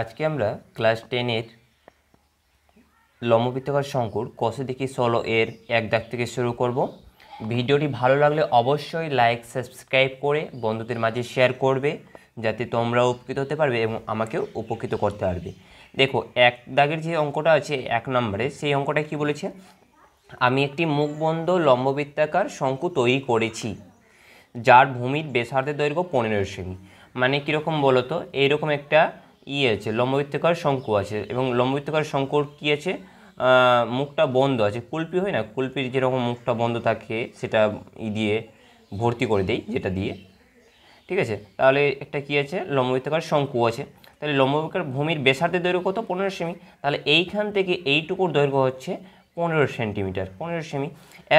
আজকে আমরা ক্লাস টেনের লম্ববৃত্তাকার শঙ্কুর কষে দেখি ষোলো এর এক দাগ থেকে শুরু করব ভিডিওটি ভালো লাগলে অবশ্যই লাইক সাবস্ক্রাইব করে বন্ধুদের মাঝে শেয়ার করবে যাতে তোমরা উপকৃত হতে পারবে এবং আমাকেও উপকৃত করতে পারবে দেখো এক দাগের যে অঙ্কটা আছে এক নম্বরে সেই অঙ্কটা কি বলেছে আমি একটি মুখবন্ধ লম্ববৃত্তাকার শঙ্কু তৈরি করেছি যার ভূমির বেসার্ধের দৈর্ঘ্য পনেরো সেমি মানে কীরকম বলো তো এইরকম একটা ই আছে লম্ববৃত্তাকার শঙ্কু আছে এবং লম্ববৃত্তাকার শঙ্কুর কী আছে মুখটা বন্ধ আছে কুলপি হয় না কুলপির যেরকম মুখটা বন্ধ থাকে সেটা ই দিয়ে ভর্তি করে দেই যেটা দিয়ে ঠিক আছে তাহলে একটা কী আছে লম্ববৃত্তাকার শঙ্কু আছে তাহলে লম্ববৃত্তাকার ভূমির বেসার্ধের দৈর্ঘ্য কত পনেরো সেমি তাহলে এইখান থেকে এইটুকুর দৈর্ঘ্য হচ্ছে পনেরো সেন্টিমিটার পনেরো সেমি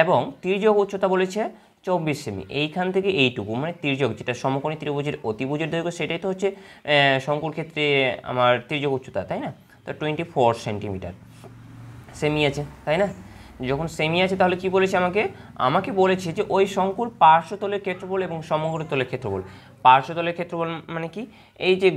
এবং তির্যক উচ্চতা বলেছে চব্বিশ সেমি এইখান থেকে এইটুকু মানে তির্যক যেটা সমকোণী ত্রিভুজের অতিভুজের দৈর্ঘ্য সেটাই তো হচ্ছে শঙ্কুর ক্ষেত্রে আমার তির্যক উচ্চতা তাই না তো টোয়েন্টি ফোর সেন্টিমিটার সেমি আছে তাই না যখন সেমি আছে তাহলে কি বলেছে আমাকে আমাকে বলেছে যে ওই শঙ্কুর পার্শ্বতলের ক্ষেত্রফল এবং সমগ্র তলের ক্ষেত্রফল পার্শ্বতলের ক্ষেত্রফল মানে কি এই যে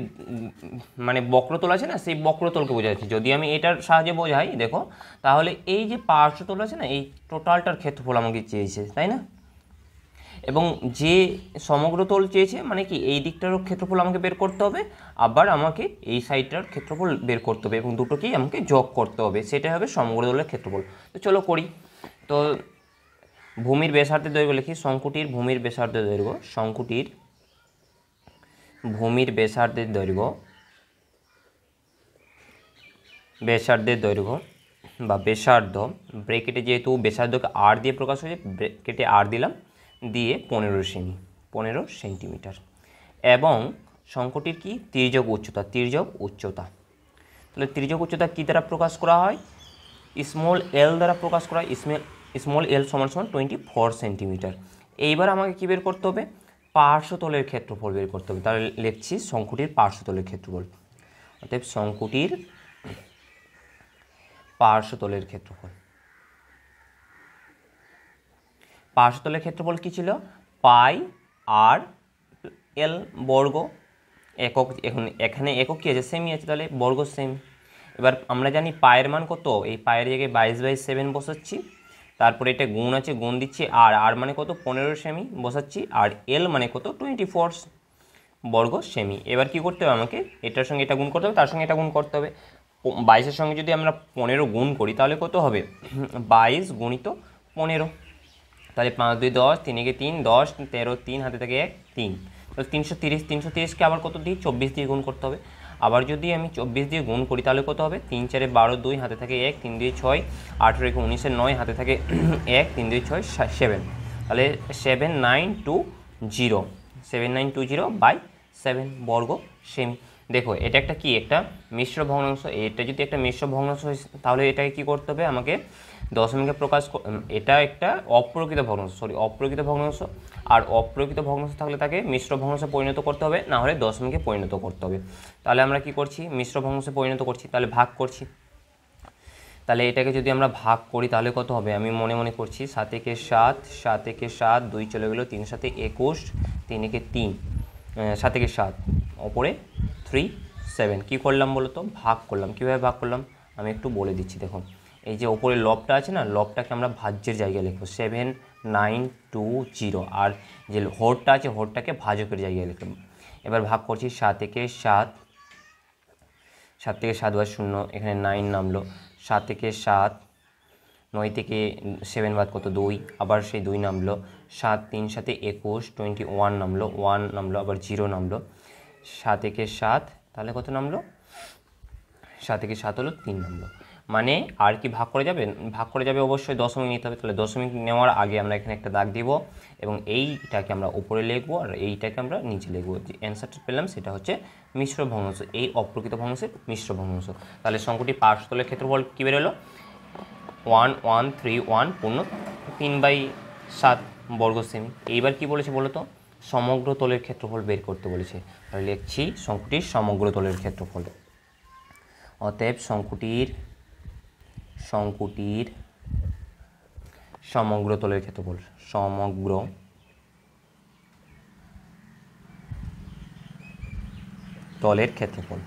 মানে বক্রতল আছে না সেই বক্রতলকে বোঝাচ্ছি যদি আমি এটার সাহায্যে বোঝাই দেখো তাহলে এই যে পার্শ্বতল আছে না এই টোটালটার ক্ষেত্রফল আমাকে চেয়েছে তাই না এবং যে সমগ্র তল চেয়েছে মানে কি এই দিকটারও ক্ষেত্রফল আমাকে বের করতে হবে আবার আমাকে এই সাইডটার ক্ষেত্রফল বের করতে হবে এবং দুটোকেই আমাকে যোগ করতে হবে সেটাই হবে সমগ্র তলের ক্ষেত্রফল তো চলো করি তো ভূমির ব্যাসার্ধের দৈর্ঘ্য লিখি শঙ্কুটির ভূমির ব্যাসার্ধের দৈর্ঘ্য শঙ্কুটির ভূমির ব্যাসার্ধের দৈর্ঘ্য ব্যাসার্ধের দৈর্ঘ্য বা ব্যাসার্ধ ব্রেকেটে যেহেতু ব্যাসার্ধকে আর দিয়ে প্রকাশ হয়েছে ব্রেকেটে আর দিলাম দিয়ে পনেরো সেমি পনেরো সেন্টিমিটার এবং শঙ্খটির কি তির্যক উচ্চতা তির্যক উচ্চতা তাহলে তির্যক উচ্চতা কী দ্বারা প্রকাশ করা হয় স্মল এল দ্বারা প্রকাশ করা হয় স্মল স্মল এল সমান সমান টোয়েন্টি ফোর সেন্টিমিটার এইবার আমাকে কী বের করতে হবে পার্শ্বতলের ক্ষেত্রফল বের করতে হবে তাহলে লিখছি শঙ্কুটির পার্শ্বতলের ক্ষেত্রফল অতএব শঙ্কুটির পার্শ্বতলের ক্ষেত্রফল পার্শ্বতলের ক্ষেত্রফল কী ছিল পাই আর এল বর্গ একক এখন এখানে একক কী আছে সেমি আছে তাহলে বর্গ সেমি এবার আমরা জানি পায়ের মান কত এই পায়ের জায়গায় বাইশ বাইশ সেভেন বসাচ্ছি তারপরে এটা গুণ আছে গুণ দিচ্ছি আর আর মানে কত পনেরো সেমি বসাচ্ছি আর এল মানে কত টোয়েন্টি ফোর বর্গ সেমি এবার কি করতে হবে আমাকে এটার সঙ্গে এটা গুণ করতে হবে তার সঙ্গে এটা গুণ করতে হবে বাইশের সঙ্গে যদি আমরা পনেরো গুণ করি তাহলে কত হবে বাইশ গুণিত পনেরো তাহলে পাঁচ দুই দশ একে তিন দশ তেরো তিন হাতে থাকে এক তিন তাহলে তিনশো তিরিশ তিনশো তিরিশকে আবার কত দিই চব্বিশ দিয়ে গুণ করতে হবে আবার যদি আমি চব্বিশ দিয়ে গুণ করি তাহলে কত হবে তিন চারে বারো দুই হাতে থাকে এক তিন দুই ছয় আঠেরো একে উনিশে নয় হাতে থাকে এক তিন দুই ছয় সেভেন তাহলে seven nine two zero seven nine two zero by seven বর্গ সেম দেখো এটা একটা কি একটা মিশ্র ভগ্নাংশ এটা যদি একটা মিশ্র ভগ্নাংশ তাহলে এটাকে কি করতে হবে আমাকে দশমিকে প্রকাশ এটা একটা অপ্রকৃত ভগ্নাংশ সরি অপ্রকৃত ভগ্নাংশ আর অপ্রকৃত ভগ্নাংশ থাকলে তাকে মিশ্র ভগ্নাংশে পরিণত করতে হবে না হলে দশমিকে পরিণত করতে হবে তাহলে আমরা কি করছি মিশ্র ভগ্নাংশে পরিণত করছি তাহলে ভাগ করছি তাহলে এটাকে যদি আমরা ভাগ করি তাহলে কত হবে আমি মনে মনে করছি সাত একে সাত সাত একে সাত দুই চলে গেলো তিন সাথে একুশ তিন একে তিন সাত একে সাত অপরে থ্রি সেভেন কী করলাম বলো তো ভাগ করলাম কীভাবে ভাগ করলাম আমি একটু বলে দিচ্ছি দেখুন এই যে ওপরে লবটা আছে না লবটাকে আমরা ভাজ্যের জায়গায় লিখবো সেভেন নাইন টু জিরো আর যে হোরটা আছে হোরটাকে ভাজকের জায়গায় লিখব এবার ভাগ করছি সাত থেকে সাত সাত থেকে সাত বার শূন্য এখানে নাইন নামলো সাত থেকে সাত নয় থেকে সেভেন বাদ কত দুই আবার সেই দুই নামলো সাত তিন সাথে একুশ টোয়েন্টি ওয়ান নামলো ওয়ান নামলো আবার জিরো নামলো সাত একে সাত তাহলে কত নামলো সাত একে সাত হলো তিন নামলো মানে আর কি ভাগ করে যাবে ভাগ করে যাবে অবশ্যই দশমিক নিতে হবে তাহলে দশমিক নেওয়ার আগে আমরা এখানে একটা দাগ দিব এবং এইটাকে আমরা উপরে লিখব আর এইটাকে আমরা নিচে লিখবো যে অ্যান্সারটা পেলাম সেটা হচ্ছে মিশ্র ভগ্নাংশ এই অপ্রকৃত ভগ্নাংশের মিশ্র ভগ্নাংশ তাহলে সংখ্যাটি পার্শ্বতলের ক্ষেত্রফল কী বেরোলো ওয়ান ওয়ান থ্রি ওয়ান পূর্ণ তিন বাই সাত বর্গ সেমি এইবার কি বলেছে বলো তো সমগ্র তলের ক্ষেত্রফল বের করতে বলেছে তাহলে লিখছি শঙ্কুটির সমগ্র তলের ক্ষেত্রফল অতএব শঙ্কুটির শঙ্কুটির সমগ্র তলের ক্ষেত্রফল সমগ্র তলের ক্ষেত্রফল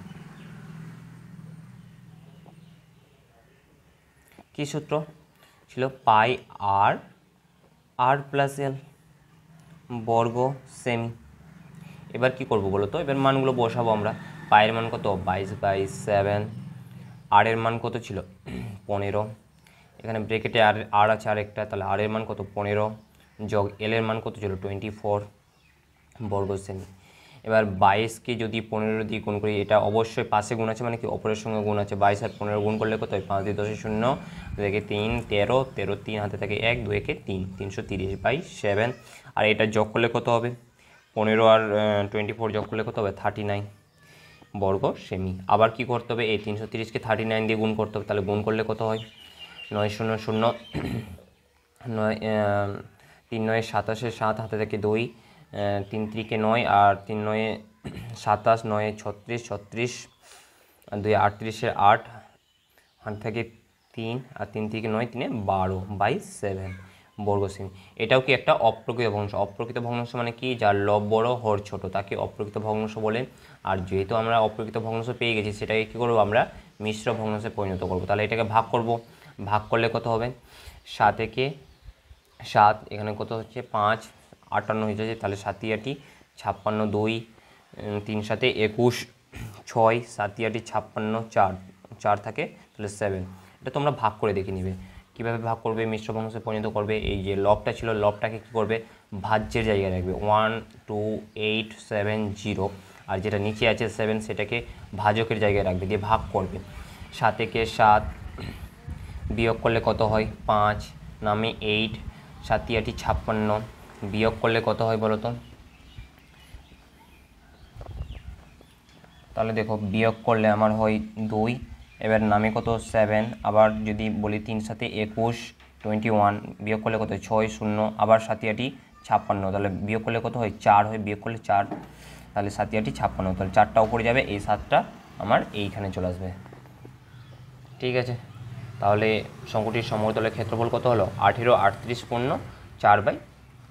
কি সূত্র ছিল পাই আর আর প্লাস এল বর্গ সেমি এবার কি করব বলো তো এবার মানগুলো বসাবো আমরা পায়ের মান কত বাইশ বাইশ সেভেন আর এর মান কত ছিল পনেরো এখানে ব্রেকেটে আর আর আছে আর একটা তাহলে আর এর মান কত পনেরো যোগ এল এর মান কত ছিল টোয়েন্টি ফোর বর্গ সেমি এবার বাইশকে যদি পনেরো দিয়ে গুণ করি এটা অবশ্যই পাশে গুণ আছে মানে কি অপরের সঙ্গে গুণ আছে বাইশ আর পনেরো গুণ করলে কত হয় পাঁচ দিয়ে দশে শূন্য থেকে তিন তেরো তেরো তিন হাতে থাকে এক দু একে তিন তিনশো তিরিশ বাই সেভেন আর এটা যোগ করলে কত হবে পনেরো আর টোয়েন্টি ফোর যোগ করলে কত হবে থার্টি নাইন বর্গ সেমি আবার কি করতে হবে এই তিনশো তিরিশকে থার্টি নাইন দিয়ে গুণ করতে হবে তাহলে গুণ করলে কত হয় নয় শূন্য শূন্য নয় তিন নয় সাতাশে সাত হাতে থেকে দুই তিন ত্রিকে নয় আর তিন নয়ে সাতাশ নয়ে ছত্রিশ ছত্রিশ দুই আটত্রিশে আট হাত থেকে তিন আর তিন থেকে নয় তিনে বারো বাই সেভেন বর্গসীম এটাও কি একটা অপ্রকৃত ভগ্নাংশ অপ্রকৃত ভগ্নাংশ মানে কি যার লব বড় হর ছোট তাকে অপ্রকৃত ভগ্নাংশ বলে আর যেহেতু আমরা অপ্রকৃত ভগ্নাংশ পেয়ে গেছি সেটাকে কী করবো আমরা মিশ্র ভগ্নাংশে পরিণত করব তাহলে এটাকে ভাগ করব ভাগ করলে কত হবে সাত একে সাত এখানে কত হচ্ছে পাঁচ আটান্ন হয়ে যাচ্ছে তাহলে সাতই আটি ছাপ্পান্ন দুই তিন সাথে একুশ ছয় সাতই আটি ছাপ্পান্ন চার চার থাকে তাহলে সেভেন এটা তোমরা ভাগ করে দেখে নিবে কিভাবে ভাগ করবে মিশ্র ভগ্নাংশে পরিণত করবে এই যে লবটা ছিল লবটাকে কি করবে ভাজ্যের জায়গায় রাখবে one two eight seven zero আর যেটা নিচে আছে সেভেন সেটাকে ভাজকের জায়গায় রাখবে দিয়ে ভাগ করবে সাতেকে সাত বিয়োগ করলে কত হয় পাঁচ নামে এইট সাতি আটি ছাপ্পান্ন বিয়োগ করলে কত হয় বলো তো তাহলে দেখো বিয়োগ করলে আমার হয় দুই এবার নামে কত সেভেন আবার যদি বলি তিন সাথে একুশ টোয়েন্টি ওয়ান বিয়োগ করলে কত ছয় শূন্য আবার সাতিয়াটি ছাপ্পান্ন তাহলে বিয়োগ করলে কত হয় চার হয় বিয়োগ করলে চার তাহলে সাতিয়াটি ছাপ্পান্ন তাহলে চারটা উপরে যাবে এই সাতটা আমার এইখানে চলে আসবে ঠিক আছে তাহলে সংকটির সমতলের ক্ষেত্রফল কত হলো আঠেরো আটত্রিশ পূর্ণ চার বাই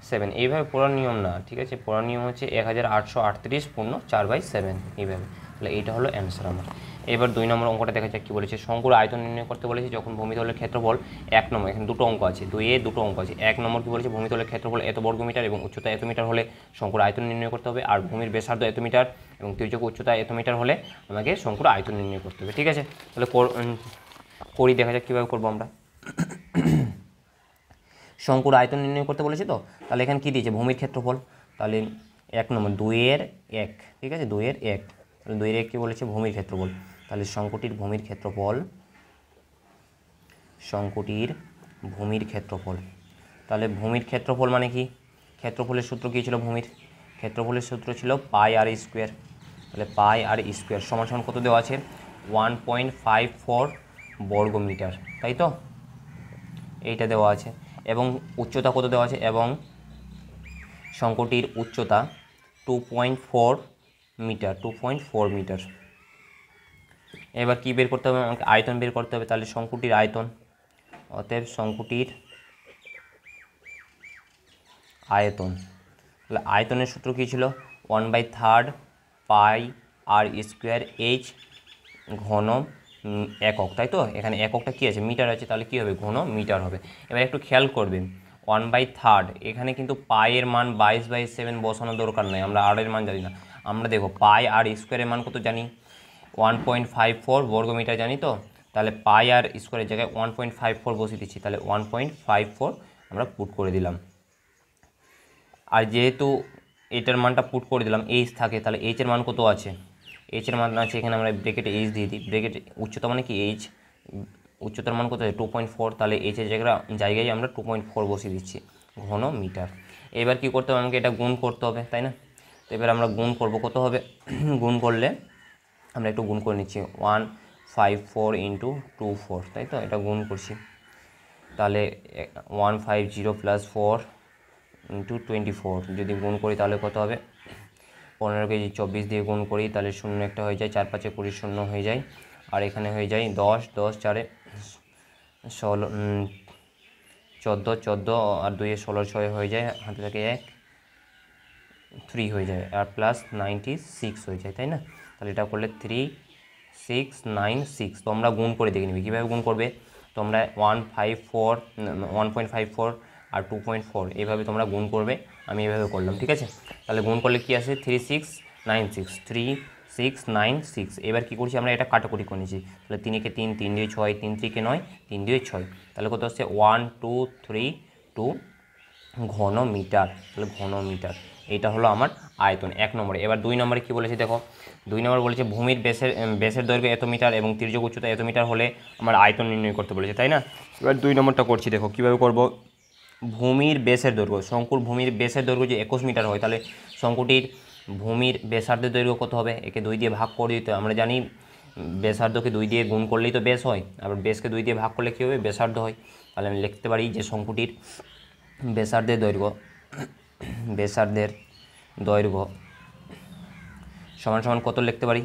সেভেন এইভাবে পুরো নিয়ম না ঠিক আছে পুরো নিয়ম হচ্ছে এক হাজার আটশো আটত্রিশ পূর্ণ চার বাই সেভেন এইভাবে তাহলে এইটা হলো অ্যান্সার আমার এবার দুই নম্বর অঙ্কটা দেখা যাক কী বলেছে শঙ্কুর আয়তন নির্ণয় করতে বলেছে যখন ভূমিতলের ক্ষেত্রফল এক নম্বর এখানে দুটো অঙ্ক আছে দুই এ দুটো অঙ্ক আছে এক নম্বর কী বলেছে ভূমিতলের ক্ষেত্রফল এত বর্গ মিটার এবং উচ্চতা এত মিটার হলে শঙ্কুর আয়তন নির্ণয় করতে হবে আর ভূমির বেসার্ধ এত মিটার এবং তীর্যক উচ্চতা এত মিটার হলে আমাকে শঙ্কুর আয়তন নির্ণয় করতে হবে ঠিক আছে তাহলে করি দেখা যাক কীভাবে করবো আমরা শঙ্কুর আয়তন নির্ণয় করতে বলেছে তো তাহলে এখানে কী দিয়েছে ভূমির ক্ষেত্রফল তাহলে এক নম্বর দুইয়ের এক ঠিক আছে দুইয়ের এক দুইয়ের এক কী বলেছে ভূমির ক্ষেত্রফল তাহলে শঙ্কুটির ভূমির ক্ষেত্রফল শঙ্কুটির ভূমির ক্ষেত্রফল তাহলে ভূমির ক্ষেত্রফল মানে কি ক্ষেত্রফলের সূত্র কী ছিল ভূমির ক্ষেত্রফলের সূত্র ছিল পাই আর স্কোয়ার তাহলে পাই আর স্কোয়ার সমান সমান কত দেওয়া আছে ওয়ান পয়েন্ট ফাইভ ফোর বর্গ মিটার তাই তো এইটা দেওয়া আছে এবং উচ্চতা কত দেওয়া আছে এবং শঙ্কুটির উচ্চতা two point four metre two point four metre এবার কি বের করতে হবে আমাকে আয়তন বের করতে হবে তাহলে শঙ্কুটির আয়তন অতএব শঙ্কুটির আয়তন তাহলে আয়তনের সূত্র কী ছিল one by third pi R square H ঘন একক তাই তো এখানে এককটা কী আছে মিটার আছে তাহলে কী হবে ঘন মিটার হবে এবার একটু খেয়াল করবেন ওয়ান বাই থার্ড এখানে কিন্তু পায়ের মান বাইশ বাই সেভেন বসানো দরকার নয় আমরা আরের মান জানি না আমরা দেখো পাই আর স্কোয়ারের মান কত জানি ওয়ান পয়েন্ট ফাইভ ফোর বর্গমিটার জানি তো তাহলে পাই আর স্কোয়ারের জায়গায় ওয়ান পয়েন্ট ফাইভ ফোর বসিয়ে দিচ্ছি তাহলে ওয়ান পয়েন্ট ফাইভ ফোর আমরা পুট করে দিলাম আর যেহেতু এটার মানটা পুট করে দিলাম এইচ থাকে তাহলে এইচের মান কত আছে এইচের মান আছে এখানে আমরা ব্রেকেটে এইচ দিয়ে দিই ব্রেকেট উচ্চতা মানে কি এইচ উচ্চতার মান কত আছে টু পয়েন্ট ফোর তাহলে এইচের জায়গা জায়গায় আমরা টু পয়েন্ট ফোর বসিয়ে দিচ্ছি ঘন মিটার এবার কি করতে হবে আমাকে এটা গুণ করতে হবে তাই না তো এবার আমরা গুণ করব কত হবে গুণ করলে আমরা একটু গুণ করে নিচ্ছি one five four into two four তাই তো এটা গুণ করছি তাহলে one five zero plus four into twenty four যদি গুণ করি তাহলে কত হবে পনেরো কেজি চব্বিশ দিয়ে গুণ করি তাহলে শূন্য একটা হয়ে যায় চার পাঁচে কুড়ি শূন্য হয়ে যায় আর এখানে হয়ে যায় দশ দশ চারে ষোলো চোদ্দো চোদ্দো আর দুইয়ে ষোলো ছয় হয়ে যায় হাতে থাকে এক থ্রি হয়ে যায় আর প্লাস নাইনটি সিক্স হয়ে যায় তাই না তাহলে এটা করলে থ্রি সিক্স নাইন সিক্স তোমরা গুণ করে দেখে নিবি কীভাবে গুণ করবে তোমরা one five four one point five four আর টু পয়েন্ট ফোর এইভাবে তোমরা গুণ করবে আমি এইভাবে করলাম ঠিক আছে তাহলে গুণ করলে কি আসে three six nine six three six nine six এবার কী করছি আমরা এটা কাটাকুটি করে নিচ্ছি তাহলে তিনেকে তিন তিন দুই ছয় তিন থ্রিকে নয় তিন দুই ছয় তাহলে কত হচ্ছে ওয়ান টু থ্রি টু ঘন মিটার তাহলে ঘন মিটার এটা হলো আমার আয়তন এক নম্বরে এবার দুই নম্বরে কি বলেছে দেখো দুই নম্বর বলেছে ভূমির বেসের বেসের দৈর্ঘ্য এত মিটার এবং তীর্যক উচ্চতা এত মিটার হলে আমার আয়তন নির্ণয় করতে বলেছে তাই না এবার দুই নম্বরটা করছি দেখো কীভাবে করব ভূমির বেসের দৈর্ঘ্য শঙ্কুর ভূমির বেসের দৈর্ঘ্য যে একুশ মিটার হয় তাহলে শঙ্কুটির ভূমির বেসার্ধের দৈর্ঘ্য কত হবে একে দুই দিয়ে ভাগ করে দিতে আমরা জানি বেসার্ধকে দুই দিয়ে গুণ করলেই তো বেশ হয় আবার বেশকে দুই দিয়ে ভাগ করলে কী হবে বেসার্ধ হয় তাহলে আমি লিখতে পারি যে শঙ্কুটির বেসার্ধের দৈর্ঘ্য ব্যাসার্ধের দৈর্ঘ্য সমান সমান কত লিখতে পারি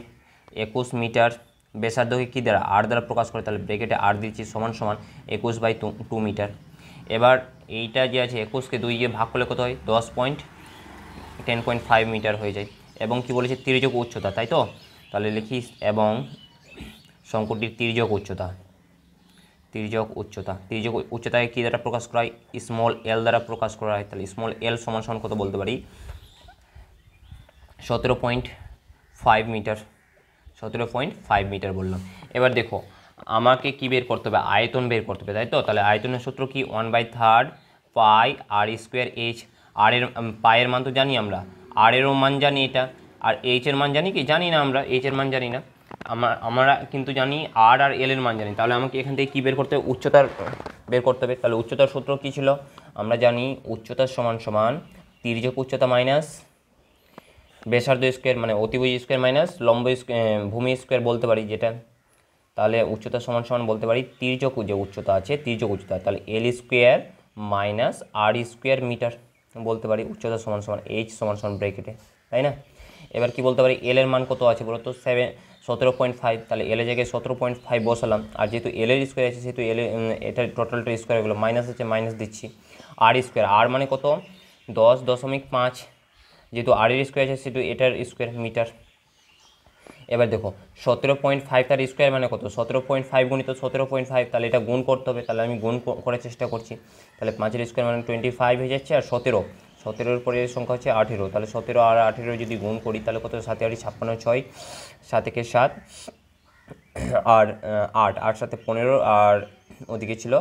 একুশ মিটার ব্যাসার্ধকে কী দ্বারা আর দ্বারা প্রকাশ করে তাহলে ব্রেকেটে আর দিচ্ছি সমান সমান একুশ বাই টু মিটার এবার এইটা যে আছে একুশকে দুই দিয়ে ভাগ করলে কত হয় দশ point ten point five metre হয়ে যায় এবং কি বলেছে তির্যক উচ্চতা তাই তো তাহলে লিখিস এবং শঙ্করটির তির্যক উচ্চতা তির্যক উচ্চতা তির্যক উচ্চতায় কী দ্বারা প্রকাশ করা হয় স্মল এল দ্বারা প্রকাশ করা হয় তাহলে স্মল এল সমান সমান কত বলতে পারি সতেরো পয়েন্ট ফাইভ মিটার সতেরো পয়েন্ট ফাইভ মিটার বললাম এবার দেখো আমাকে কি বের করতে হবে আয়তন বের করতে হবে তাই তো তাহলে আয়তনের সূত্র কি one by third pi R square h r এর পায়ের মান তো জানি আমরা আর এরও মান জানি এটা আর এইচের মান জানি কি জানি না আমরা এইচের মান জানি না আমার আমরা কিন্তু জানি আর আর এল এর মান জানি তাহলে আমাকে এখান থেকে কী বের করতে হবে উচ্চতার বের করতে হবে তাহলে উচ্চতার সূত্র কী ছিল আমরা জানি উচ্চতার সমান সমান তির্যক উচ্চতা মাইনাস বেসার্ধ স্কোয়ার মানে অতিভুজ স্কোয়ার মাইনাস লম্ব ভূমি স্কোয়ার বলতে পারি যেটা তাহলে উচ্চতা সমান সমান বলতে পারি তির্যক যে উচ্চতা আছে তির্যক উচ্চতা তাহলে l square minus r square metre বলতে পারি উচ্চতা সমান সমান এইচ সমান সমান ব্রেকেটে তাই না এবার কি বলতে পারি এল এর মান কত আছে বলো তো সেভেন সতেরো পয়েন্ট ফাইভ তাহলে এলের জায়গায় সতেরো পয়েন্ট ফাইভ বসালাম আর যেহেতু এলের স্কোয়ার আছে সেহেতু এলে এটা টোটালটা এগুলো মাইনাস আছে মাইনাস দিচ্ছি আর স্কোয়ার আর মানে কত দশ দশমিক পাঁচ যেহেতু আর এর স্কোয়ার আছে সেহেতু এটার স্কোয়ার মিটার এবার দেখো সতেরো পয়েন্ট ফাইভ তার স্কোয়ার মানে কত সতেরো পয়েন্ট ফাইভ গুণিত সতেরো পয়েন্ট ফাইভ তাহলে এটা গুণ করতে হবে তাহলে আমি গুণ করার চেষ্টা করছি তাহলে পাঁচের স্কোয়ার মানে টোয়েন্টি ফাইভ হয়ে যাচ্ছে আর সতেরো সতেরোর পরে সংখ্যা হচ্ছে আঠেরো তাহলে সতেরো আর আঠেরো যদি গুণ করি তাহলে কত সাথে আটে ছাপ্পান্ন ছয় সাতেকে সাত আর আট আট সাথে পনেরো আর ওদিকে ছিল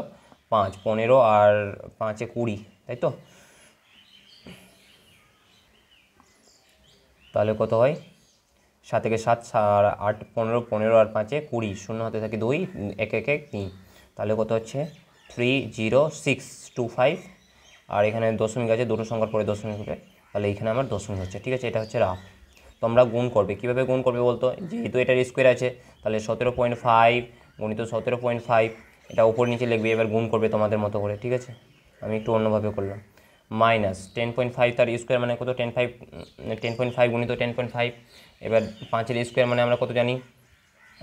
পাঁচ পনেরো আর পাঁচে কুড়ি তাই তো তাহলে কত হয় সাত থেকে সাত আর আট পনেরো পনেরো আর পাঁচে কুড়ি শূন্য হাতে থাকে দুই এক এক এক তিন তাহলে কত হচ্ছে three zero six two five আর এখানে দশমিক আছে দুটো সংখ্যার পরে দশমিক হবে তাহলে এখানে আমার দশমিক হচ্ছে ঠিক আছে এটা হচ্ছে রাফ তোমরা গুণ করবে কীভাবে গুণ করবে বলতো যেহেতু এটার স্কোয়ার আছে তাহলে সতেরো পয়েন্ট ফাইভ গণিত সতেরো পয়েন্ট ফাইভ এটা ওপর নিচে লিখবে এবার গুণ করবে তোমাদের মতো করে ঠিক আছে আমি একটু অন্যভাবে করলাম মাইনাস টেন পয়েন্ট ফাইভ তার স্কোয়ার মানে কত ten five ten point five গুণিত টেন পয়েন্ট ফাইভ এবার পাঁচের স্কোয়ার মানে আমরা কত জানি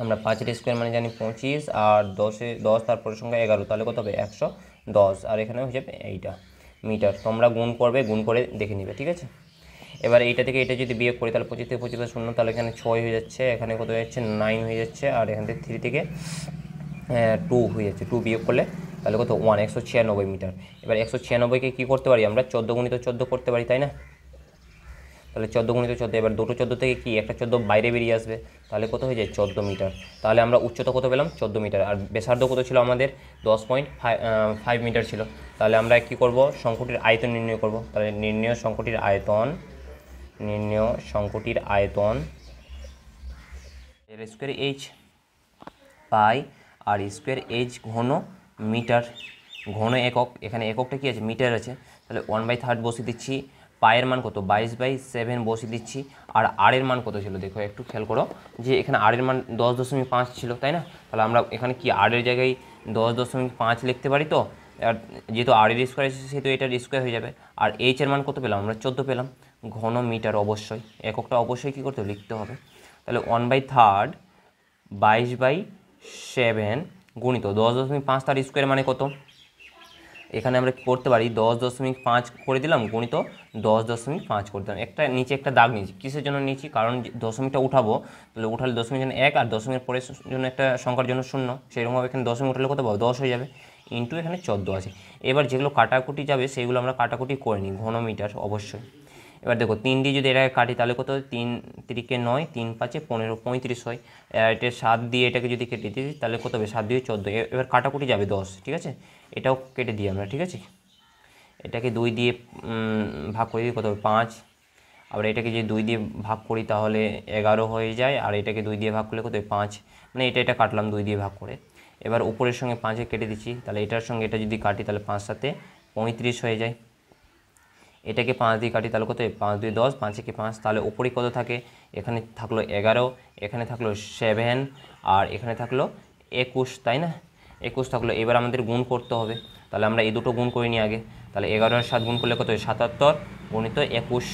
আমরা পাঁচের স্কোয়ার মানে জানি পঁচিশ আর দশে দশ পরের সংখ্যা এগারো তাহলে কত হবে একশো দশ আর এখানে হয়ে যাবে এইটা মিটার তোমরা গুণ করবে গুণ করে দেখে নিবে ঠিক আছে এবার এইটা থেকে এটা যদি বিয়োগ করি তাহলে পঁচিশ থেকে পঁচিশ শূন্য তাহলে এখানে ছয় হয়ে যাচ্ছে এখানে কত হয়ে যাচ্ছে নাইন হয়ে যাচ্ছে আর এখান থেকে থ্রি থেকে টু হয়ে যাচ্ছে টু বিয়োগ করলে তাহলে কত ওয়ান একশো ছিয়ানব্বই মিটার এবার একশো ছিয়ানব্বইকে কী করতে পারি আমরা চোদ্দো গুণিত চোদ্দো করতে পারি তাই না তাহলে চোদ্দো গুণিত চোদ্দো এবার দুটো চোদ্দো থেকে কি একটা চোদ্দো বাইরে বেরিয়ে আসবে তাহলে কত হয়ে যায় চোদ্দো মিটার তাহলে আমরা উচ্চতা কত পেলাম চোদ্দো মিটার আর বেসার্ধ কত ছিল আমাদের দশ পয়েন্ট ফাইভ মিটার ছিল তাহলে আমরা কি করব শঙ্কুটির আয়তন নির্ণয় করব তাহলে নির্ণয় শঙ্কুটির আয়তন নির্ণয় শঙ্কুটির আয়তন এর স্কোয়ার এইচ পাই আর স্কোয়ার এইচ ঘন মিটার ঘন একক এখানে এককটা কি আছে মিটার আছে তাহলে ওয়ান বাই থার্ড বসে দিচ্ছি পায়ের মান কত বাইশ বাই সেভেন বসিয়ে দিচ্ছি আর আরের মান কত ছিল দেখো একটু খেয়াল করো যে এখানে আরের মান দশ দশমিক পাঁচ ছিল তাই না তাহলে আমরা এখানে কি আরের জায়গায় দশ দশমিক পাঁচ লিখতে পারি তো আর যেহেতু আরের স্কোয়ার আছে সেহেতু এটার স্কোয়ার হয়ে যাবে আর এইচের মান কত পেলাম আমরা চোদ্দো পেলাম ঘন মিটার অবশ্যই এককটা অবশ্যই কী করতে লিখতে হবে তাহলে ওয়ান বাই থার্ড বাইশ বাই সেভেন গুণিত দশ দশমিক পাঁচ তার স্কোয়ার মানে কত এখানে আমরা করতে পারি দশ দশমিক পাঁচ করে দিলাম গণিত দশ দশমিক পাঁচ করে দিলাম একটা নিচে একটা দাগ নিয়েছি কিসের জন্য নিয়েছি কারণ দশমিকটা উঠাবো তাহলে উঠালে দশমিক জন্য এক আর দশমিকের পরের জন্য একটা সংখ্যার জন্য শূন্য সেরকমভাবে এখানে দশমিক উঠালে কত পাবো দশ হয়ে যাবে ইন্টু এখানে চোদ্দো আছে এবার যেগুলো কাটাকুটি যাবে সেইগুলো আমরা কাটাকুটি করে নিই ঘনমিটার অবশ্যই এবার দেখো তিন দিয়ে যদি এটাকে কাটি তাহলে কত তিন তিরিকে নয় তিন পাঁচে পনেরো পঁয়ত্রিশ হয় এটা সাত দিয়ে এটাকে যদি কেটে দিই তাহলে কত হবে সাত দিয়ে চোদ্দো এবার কাটাকুটি যাবে দশ ঠিক আছে এটাও কেটে দিই আমরা ঠিক আছে এটাকে দুই দিয়ে ভাগ করে দিই কত হবে পাঁচ আবার এটাকে যদি দুই দিয়ে ভাগ করি তাহলে এগারো হয়ে যায় আর এটাকে দুই দিয়ে ভাগ করলে কত পাঁচ মানে এটা এটা কাটলাম দুই দিয়ে ভাগ করে এবার উপরের সঙ্গে পাঁচে কেটে দিচ্ছি তাহলে এটার সঙ্গে এটা যদি কাটি তাহলে পাঁচ সাথে পঁয়ত্রিশ হয়ে যায় এটাকে পাঁচ দিয়ে কাটি তাহলে কত পাঁচ দুই দশ পাঁচে কি পাঁচ তাহলে ওপরে কত থাকে এখানে থাকলো এগারো এখানে থাকলো সেভেন আর এখানে থাকলো একুশ তাই না একুশ থাকলো এবার আমাদের গুণ করতে হবে তাহলে আমরা এই দুটো গুণ করি নি আগে তাহলে এগারো সাত গুণ করলে কত সাতাত্তর গুণিত একুশ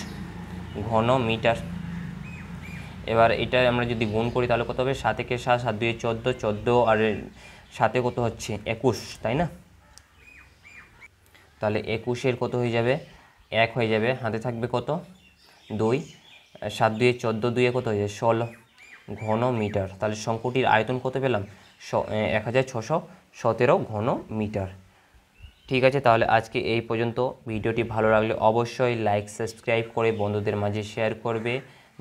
ঘন মিটার এবার এটা আমরা যদি গুণ করি তাহলে কত হবে সাত একে সাত সাত দুয়ে চোদ্দো চোদ্দো আর সাতে কত হচ্ছে একুশ তাই না তাহলে একুশের কত হয়ে যাবে এক হয়ে যাবে হাতে থাকবে কত দুই সাত দুয়ে চোদ্দো দুয়ে কত হয়ে যাবে ষোলো ঘন মিটার তাহলে শঙ্কুটির আয়তন কত পেলাম এক হাজার ছশো সতেরো ঘন মিটার ঠিক আছে তাহলে আজকে এই পর্যন্ত ভিডিওটি ভালো লাগলে অবশ্যই লাইক সাবস্ক্রাইব করে বন্ধুদের মাঝে শেয়ার করবে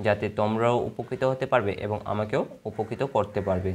যাতে তোমরাও উপকৃত হতে পারবে এবং আমাকেও উপকৃত করতে পারবে